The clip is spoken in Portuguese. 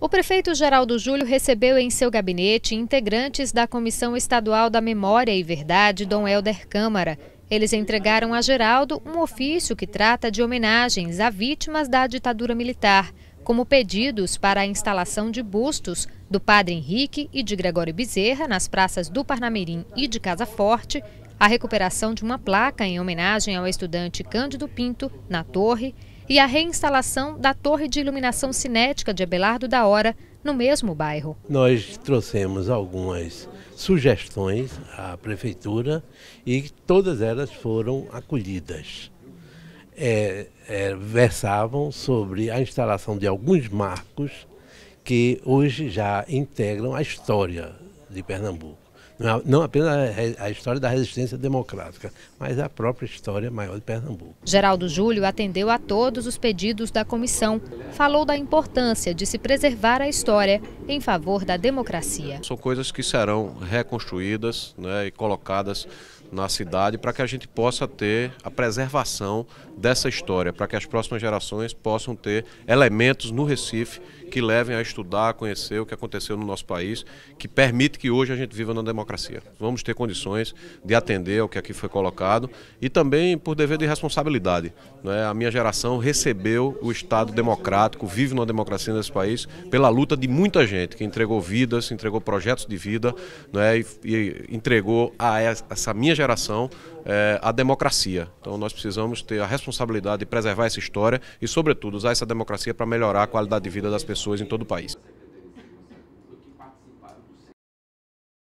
O prefeito Geraldo Júlio recebeu em seu gabinete integrantes da Comissão Estadual da Memória e Verdade, Dom Helder Câmara. Eles entregaram a Geraldo um ofício que trata de homenagens a vítimas da ditadura militar, como pedidos para a instalação de bustos do padre Henrique e de Gregório Bezerra nas praças do Parnamirim e de Casa Forte, a recuperação de uma placa em homenagem ao estudante Cândido Pinto na Torre e a reinstalação da torre de iluminação cinética de Abelardo da Hora, no mesmo bairro. Nós trouxemos algumas sugestões à prefeitura e todas elas foram acolhidas. É, é, versavam sobre a instalação de alguns marcos que hoje já integram a história de Pernambuco. É não apenas a, história da resistência democrática, mas a própria história maior de Pernambuco. Geraldo Júlio atendeu a todos os pedidos da comissão, falou da importância de se preservar a história em favor da democracia. São coisas que serão reconstruídas né, e colocadas na cidade para que a gente possa ter a preservação dessa história, para que as próximas gerações possam ter elementos no Recife que levem a estudar, a conhecer o que aconteceu no nosso país, que permite que hoje a gente viva na democracia. Vamos ter condições de atender ao que aqui foi colocado e também por dever de responsabilidade. Né? A minha geração recebeu o Estado democrático, vive numa democracia nesse país, pela luta de muita gente que entregou vidas, entregou projetos de vida né? e, e entregou a essa minha geração é, a democracia. Então nós precisamos ter a responsabilidade de preservar essa história e, sobretudo, usar essa democracia para melhorar a qualidade de vida das pessoas pessoas em todo o país.